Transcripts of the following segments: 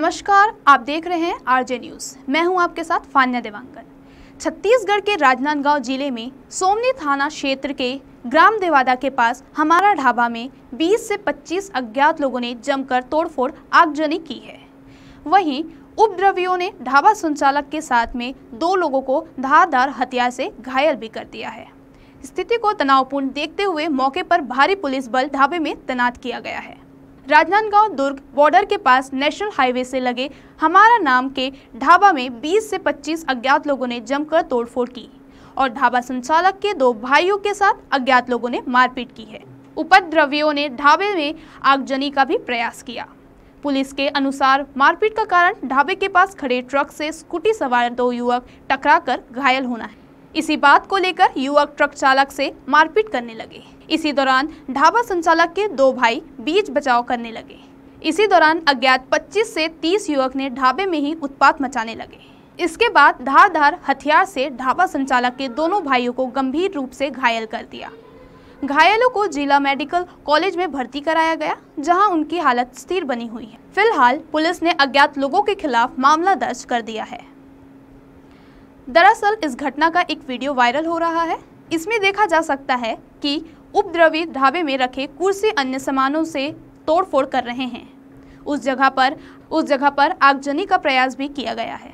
नमस्कार आप देख रहे हैं आरजे न्यूज मैं हूं आपके साथ फान्या देवांकर छत्तीसगढ़ के राजनांदगांव जिले में सोमनी थाना क्षेत्र के ग्राम देवादा के पास हमारा ढाबा में 20 से 25 अज्ञात लोगों ने जमकर तोड़फोड़ आगजनी की है वहीं उपद्रवियों ने ढाबा संचालक के साथ में दो लोगों को धारदार हथियार से घायल भी कर दिया है स्थिति को तनावपूर्ण देखते हुए मौके पर भारी पुलिस बल ढाबे में तैनात किया गया है राजनांदगांव दुर्ग बॉर्डर के पास नेशनल हाईवे से लगे हमारा नाम के ढाबा में 20 से 25 अज्ञात लोगों ने जमकर तोड़फोड़ की और ढाबा संचालक के दो भाइयों के साथ अज्ञात लोगों ने मारपीट की है उपद्रवियों ने ढाबे में आगजनी का भी प्रयास किया पुलिस के अनुसार मारपीट का कारण ढाबे के पास खड़े ट्रक से स्कूटी सवार दो युवक टकराकर घायल होना है इसी बात को लेकर युवक ट्रक चालक से मारपीट करने लगे इसी दौरान ढाबा संचालक के दो भाई बीच बचाव करने लगे इसी दौरान अज्ञात 25 से 30 युवक ने ढाबे में ही उत्पात मचाने लगे इसके बाद धार धार हथियार से ढाबा संचालक के दोनों भाइयों को गंभीर रूप से घायल कर दिया घायलों को जिला मेडिकल कॉलेज में भर्ती कराया गया जहां उनकी हालत स्थिर बनी हुई है फिलहाल पुलिस ने अज्ञात लोगों के खिलाफ मामला दर्ज कर दिया है दरअसल इस घटना का एक वीडियो वायरल हो रहा है इसमें देखा जा सकता है कि उपद्रवी ढाबे में रखे कुर्सी अन्य सामानों से तोड़फोड़ कर रहे हैं उस जगह पर उस जगह पर आगजनी का प्रयास भी किया गया है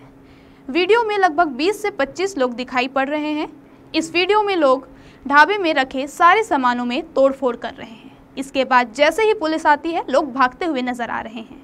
वीडियो में लगभग 20 से 25 लोग दिखाई पड़ रहे हैं इस वीडियो में लोग ढाबे में रखे सारे सामानों में तोड़फोड़ कर रहे हैं इसके बाद जैसे ही पुलिस आती है लोग भागते हुए नजर आ रहे हैं